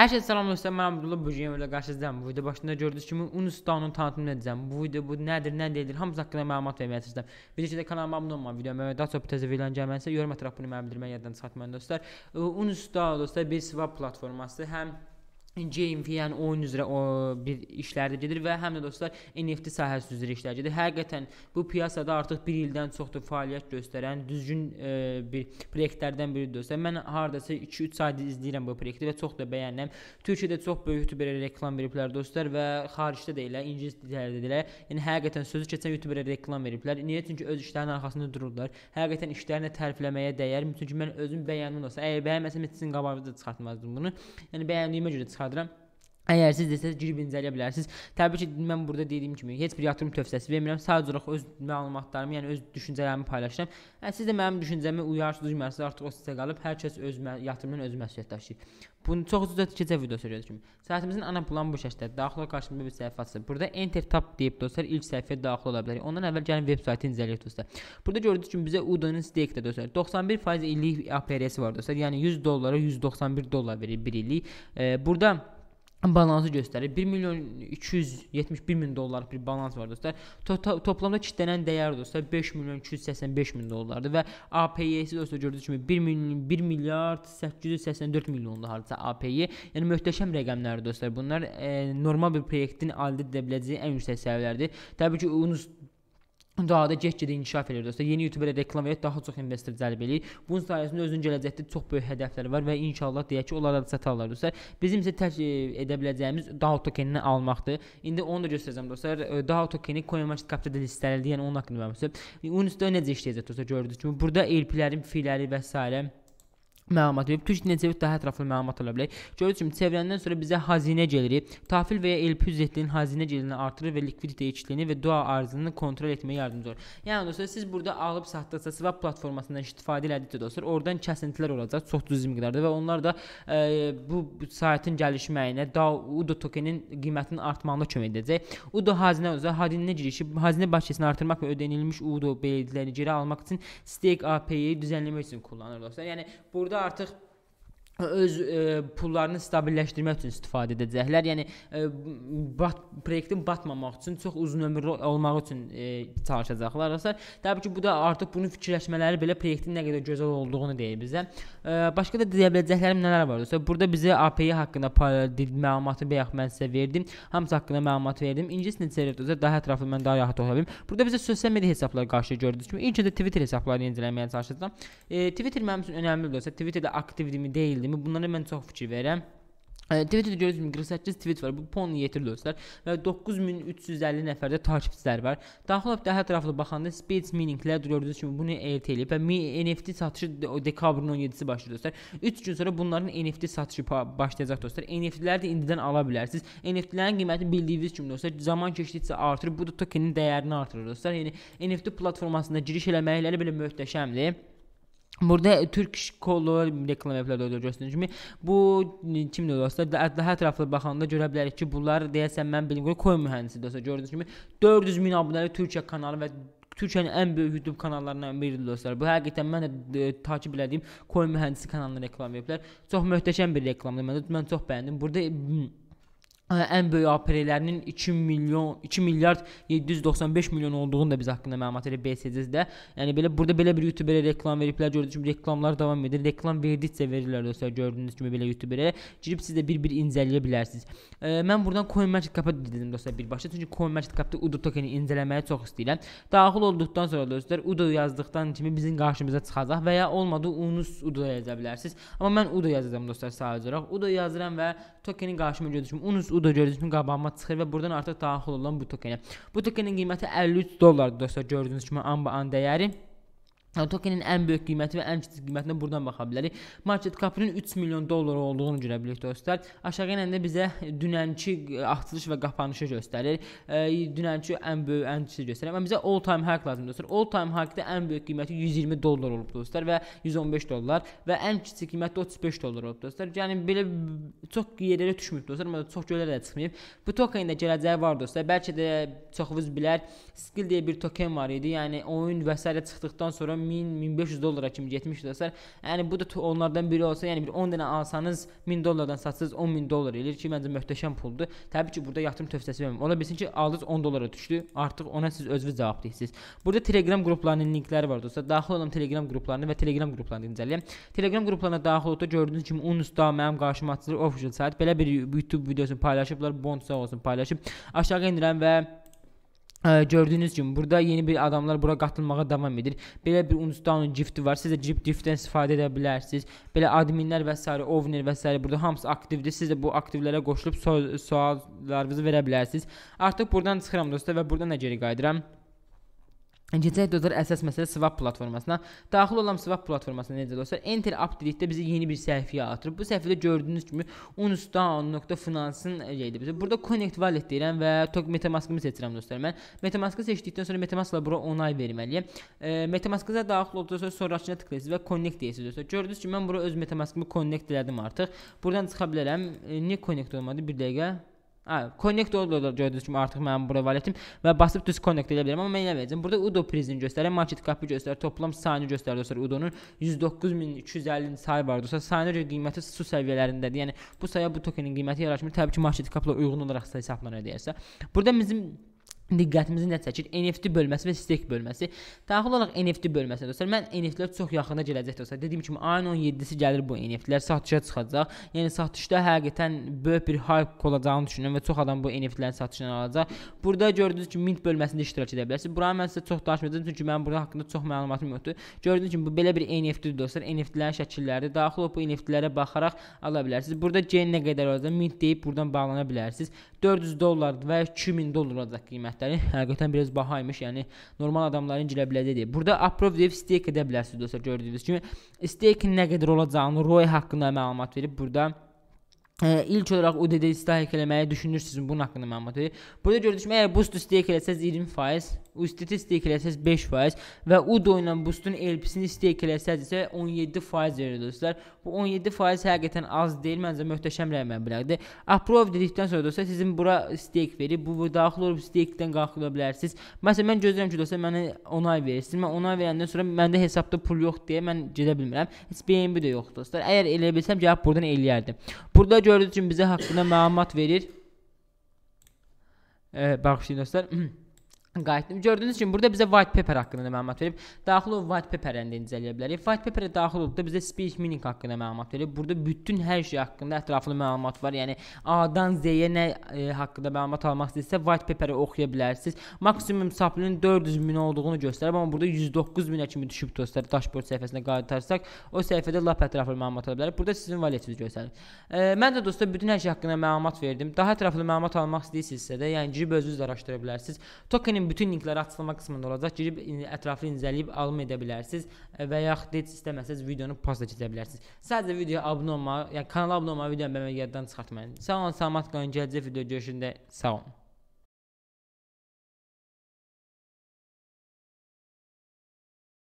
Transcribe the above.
Hər kəsə salam dostlar, mən Abdullah Bujeyev ilə qarşınızdayam. Bu video başında gördüyünüz kimi Unistanın tanıtımını edəcəm. Bu video bu nədir, nə deyilir, hamısı haqqında məlumat verməyə çalışacağam. Video ki də kanalıma abunə olmağı, videoma və daha çox təzə videoların gəlməsi, yorum ətrafını mənə bildirməyi yaddan çıxartmayın dostlar. Unista dostlar bir swap platformasıdır. Həm game yəni oyun üzrə o bir işlər də gedir və həm də dostlar NFT sahəsi üzrə işlər gedir. Həqiqətən bu piyasada artıq 1 ildən çoxdur fəaliyyət göstərən düzgün e, bir layihələrdən biridir dostlar. Mən hardasa 2-3 aydır izləyirəm bu layihəni və çox da bəyənirəm. Türkiyədə çox böyük belə reklam veriblər dostlar və xaricdə də elə ingilis dilində də elə. Yəni həqiqətən sözü keçən YouTuberə reklam veriblər. Niyə? Çünki öz işlərinin arxasında dururlar. Həqiqətən işlərini tərifləməyə dəyər. Çünki mən özüm bəyəndim dostlar. Əgər bəyənməsəm heç sizin qabağınıza çıxartmazdım bunu. Yəni bəyəndiyimə görə çıxartdım Instagram Əgər siz desəz girib incələyə bilərsiniz. Təbii ki, mən burada dediyim kimi heç bir yatırım tövsiyəsi vermirəm. Sadəcə olaraq öz məlumatlarımı, yəni öz düşüncələrimi paylaşıram. Ə, yəni siz də mənim düşüncəmi uyarsınız, uymarsınız, artıq o sizə qalıb. Hər kəs öz yatırımdan öz məsuliyyət daşıyır. Bunu çox ucuz keçə video seriyalı kimi. Səhifəmizin ana planı bu şəkildədir. Daxil ol qarşımda bir səhifə açılır. Burada Enter Tab deyib dostlar ilk səhifəyə daxil ola bilərik. Ondan əvvəl gəlin veb saytı incələyək dostlar. Burada gördüyünüz kimi bizə Udo-nun stake-də dostlar 91% illik APR-si var dostlar. Yəni 100 dollara 191 dollar verir bir illik. E, burada balansı göstərir. 1 milyon 271 min dollarlıq bir balans var dostlar. To to toplamda kitlənən dəyər dostlar 5 milyon 285 min dollardır və APY-si dostlar gördüyünüz kimi 1 milyon 1 milyard 884 milyonlu hardasa APY. Yəni möhtəşəm rəqəmlərdir dostlar. Bunlar e, normal bir proyektin əldə edə biləcəyi ən yüksək səviyyələrdir. Təbii ki, unuz daha da get-gedə inkişaf edir dostlar. Yeni YouTuber reklamaya daha çox investor cəlb eləyir. Bunun sayəsində özünün gələcəkdə çox böyük hədəfləri var və inşallah deyək ki, onlara da çatarlar dostlar. Bizim isə tək e, edə biləcəyimiz DAO tokenini almaqdır. İndi onu da göstərəcəm dostlar. E, DAO tokeni CoinMarketCap-da listələnir, yəni onun haqqında məlumat. Onun üstə necə işləyəcək dostlar gördüyünüz kimi burada ERP-lərin filləri və s məlumat verib. Türk dilində çevir daha ətraflı məlumatlar bilək. Gördüyünüz kimi çevirəndən sonra bizə hazinə gəliri, tafil və ya LP üzətinin hazinə gəlirini artırır və likvidite içliyini və dua arzını kontrol etməyə yardımcı olur. Yəni dostlar siz burada alıb satdıqca swap platformasından istifadə elədikcə dostlar oradan kəsintilər olacaq çox cüzi miqdarda və onlar da e, bu saytın gəlişməyinə, DAO UDO tokenin qiymətinin artmasına kömək edəcək. UDO hazinə üzrə hazinə girişi, hazinə bahçəsini artırmaq və ödənilmiş UDO belədilərini geri almaq üçün stake API-yi düzənləmək üçün kullanılır dostlar. Yəni burada artıq Hə, öz e, pullarını stabilləşdirmək üçün istifadə edəcəklər. Yəni e, bat, proyektin batmamaq üçün çox uzunömürlü olmaq üçün e, çalışacaqlar. Əsər təbii ki, bu da artıq bunun fikirləşmələri belə proyektin nə qədər gözəl olduğunu deyir bizə. E, başqa da deyə biləcəklərim nələr var? Əsər burada bizə API haqqında məlumatı bayaq mən sizə verdim. Hamısı haqqında məlumat verdim. İngilis necədir? Daha ətraflı mən daha rahat ola bilim. Burada bizə sosial media hesabları qarşı gördüyünüz kimi ilk öncə Twitter hesablarını incələməyə çalışacağam. E, Twitter mənim üçün önəmlidir. Əsər Twitterdə aktivdimi, deyildim etdiyimi, bunlara mən çox fikir verirəm. Twitterdə görürsünüz 48 tweet var. Bu ponu yetir dostlar. Və 9350 nəfərdə takipçiləri var. Daxil olub daha ətraflı baxanda Space Mininglər gördüyünüz kimi bunu ERT eləyib və NFT satışı dekabrın 17-si başlayır dostlar. 3 gün sonra bunların NFT satışı başlayacaq dostlar. NFT-ləri də indidən ala bilərsiniz. NFT-lərin qiyməti bildiyiniz kimi dostlar zaman keçdikcə artır. Bu da tokenin dəyərini artırır dostlar. Yəni NFT platformasında giriş eləməkləri belə möhtəşəmdir. Burada türk kolları reklam əvəzləri görürsünüz kimi bu kimdir dostlar? Daha, daha ətraflı baxanda görə bilərik ki, bunlar deyəsən mən bilim qoy mühəndisi dostlar. Gördüyünüz kimi 400 min abunəli Türkiyə kanalı və Türkiyənin ən böyük YouTube kanallarından biridir dostlar. Bu həqiqətən mən də e, takib elədiyim Koy mühəndisi kanalını reklam veriblər. Çox möhtəşəm bir reklamdır. Mən, mən çox bəyəndim. Burada hmm, ən böyük APR-lərinin 2 milyon 2 milyard 795 milyon olduğunu da biz haqqında məlumat elə BCC-də. Yəni belə burada belə bir YouTuberə reklam veriblər. Gördüyünüz kimi reklamlar davam edir. Reklam verdikcə verirlər dostlar. Gördüyünüz kimi belə YouTuberə girib siz də bir-bir incələyə bilərsiniz. E, mən buradan CoinMarketCap-a dedim dostlar birbaşa. Çünki CoinMarketCap-da UDO tokeni incələməyi çox istəyirəm. Daxil olduqdan sonra dostlar UDO yazdıqdan kimi bizim qarşımıza çıxacaq və ya olmadı UNUS UDO yaza bilərsiniz. Amma mən UDO yazacağam dostlar sadəcə olaraq. UDO yazıram və tokenin qarşıma gördüyünüz kimi UNUS bu da gördüyünüz kimi qabağıma çıxır və buradan artıq daxil olan bu tokenə. Bu tokenin qiyməti 53 dollardır dostlar, gördüyünüz kimi amba an dəyəri. Yəni tokenin ən böyük qiyməti və ən kiçik qiymətinə buradan baxa bilərik. Market cap-ın 3 milyon dollar olduğunu görə bilik dostlar. Aşağı enəndə bizə dünənki açılış və qapanışı göstərir. E, dünənki ən böyük, ən kiçik göstərir. Amma bizə all time high lazımdır dostlar. All time high-da ən böyük qiyməti 120 dollar olub dostlar və 115 dollar və ən kiçik qiymət 35 dollar olub dostlar. Yəni belə çox yerlərə düşməyib dostlar, amma çox göylərə də çıxmayıb. Bu tokenin də gələcəyi var dostlar. Bəlkə də çoxunuz bilər, skill deyə bir token var idi. Yəni oyun və sairə çıxdıqdan sonra 1000-1500 dollara kimi getmişdisə, yəni bu da onlardan biri olsa, yəni bir 10 dənə alsanız 1000 dollardan satsınız 10000 dollar eləyir ki, məncə möhtəşəm puldur. Təbii ki, burada yatırım tövsiyəsi vermirəm. Ola bilsin ki, aldınız 10 dollara düşdü, artıq ona siz özünüz cavab deyirsiniz. Burada Telegram qruplarının linkləri var dostlar. Daxil olan Telegram qruplarını və Telegram qruplarını incələyəm. Telegram qruplarına daxil olduqda gördüyünüz kimi Unusta mənim qarşıma açılır official sayt. Belə bir YouTube videosunu paylaşıblar. Bond sağ olsun paylaşıb. Aşağı enirəm və Ə, gördüyünüz kimi burada yeni bir adamlar bura qatılmağa davam edir. Belə bir Unstone gifti var. Siz də gift giftdən istifadə edə bilərsiniz. Belə adminlər və s. ovner və s. burada hamısı aktivdir. Siz də bu aktivlərə qoşulub suallarınızı verə bilərsiniz. Artıq buradan çıxıram dostlar və burada nə geri qayıdıram? Keçək Dodar əsas məsələ swap platformasına. Daxil olan swap platformasına necə dostlar, Enter update-də bizi yeni bir səhifəyə atır. Bu səhifədə gördüyünüz kimi unstan.financeın qeydi bizə. Burada connect wallet deyirəm və tok MetaMask-ımı seçirəm dostlar. Mən MetaMask-ı seçdikdən sonra MetaMask-la bura onay verməliyəm. E, MetaMask-a daxil olduqdan sonra sonrakına tıklayırsınız və connect deyirsiniz dostlar. Gördünüz ki, mən bura öz MetaMask-ımı connect elədim artıq. Buradan çıxa bilərəm. E, niyə connect olmadı? 1 dəqiqə. Hə, konnektor da gördüyünüz kimi artıq mənim bura valetim və basıb düz konnekt edə bilərəm. Amma mən nə verəcəm? Burada Udo prizini göstərir, market cap'i göstərir, toplam sayını göstərir dostlar. Udo-nun 109250 sayı var dostlar. Sayının qiyməti su səviyyələrindədir. Yəni bu saya bu tokenin qiyməti yaraşmır. Təbii ki, market cap-la uyğun olaraq hesablanan ödəyirsə. Burada bizim diqqətimizi nə çəkir? NFT bölməsi və stake bölməsi. Daxil olaraq NFT bölməsinə dostlar, mən NFT-lər çox yaxında gələcək dostlar. Dədim kimi ayın 17-si gəlir bu NFT-lər satışa çıxacaq. Yəni satışda həqiqətən böyük bir hype olacağını düşünürəm və çox adam bu NFT-lərin satışını alacaq. Burada gördünüz ki, mint bölməsində iştirak edə bilərsiniz. Buranı mən sizə çox danışmayacağam çünki mənim burada haqqında çox məlumatım yoxdur. Gördüyünüz kimi bu belə bir NFT-dir dostlar. NFT-lərin şəkilləridir. Daxil olub bu NFT-lərə baxaraq ala bilərsiniz. Burada gain nə qədər olacaq? Mint deyib buradan bağlana bilərsiniz. 400 dollar və 2000 dollar olacaq qiyməti sənədləri həqiqətən biraz baha imiş. Yəni normal adamların girə biləcəyi deyil. Burada approve deyib stake edə bilərsiniz dostlar gördüyünüz kimi. Stake nə qədər olacağını, ROI haqqında məlumat verib burada Ə, e, ilk olaraq UDD-də istehak eləməyi düşünürsünüz bunun haqqında məlumat verir. Burada gördüyünüz kimi əgər boost stake eləsəz 20% USDT stake eləsəz 5% və UDO ilə Boostun LP-sini stake eləsəz isə 17% verir dostlar. Bu 17% həqiqətən az deyil, məncə möhtəşəm rəqəm bilərdi. Approve dedikdən sonra dostlar sizin bura stake verir. Bu, bu daxil olub stake-dən qalxıla bilərsiniz. Məsələn mən gözləyirəm ki, dostlar mənə onay verirsin. Mən onay verəndən sonra məndə hesabda pul yox deyə mən gedə bilmirəm. Heç BNB də yoxdur dostlar. Əgər elə bilsəm gəlib burdan eləyərdim. Burada gördüyünüz kimi bizə haqqında məlumat verir. Ə, e, bağışlayın dostlar. qayıtdım. Gördüyünüz kimi burada bizə white paper haqqında məlumat verib. Daxil olub white paper-əni də incələyə bilərik. White paper-ə daxil olduqda bizə speech meaning haqqında məlumat verib. Burada bütün hər şey haqqında ətraflı məlumat var. Yəni A-dan Z-yə nə e, haqqında məlumat almaq istəyirsə white paper-i oxuya bilərsiniz. Maksimum saplinin 400 min olduğunu göstərib, amma burada 109 minə kimi düşüb dostlar. Dashboard səhifəsinə qayıtarsaq, o səhifədə lap ətraflı məlumat ala bilərik. Burada sizin valetinizi göstərir. E, mən də dostlar bütün hər şey haqqında məlumat verdim. Daha ətraflı məlumat almaq istəyirsinizsə də, yəni girib özünüz araşdıra bilərsiniz. Token Həmçinin bütün linkləri açıqlama qismində olacaq. Girib ətraflı incələyib alım edə bilərsiniz e, və yaxud heç istəməsəz videonu pasta keçə bilərsiniz. Sadəcə videoya abunə olmağı, yəni kanala abunə olmağı, videonu bəyənməyi yaddan çıxartmayın. Sağ olun, salamat qalın. Gələcək video görüşündə sağ olun.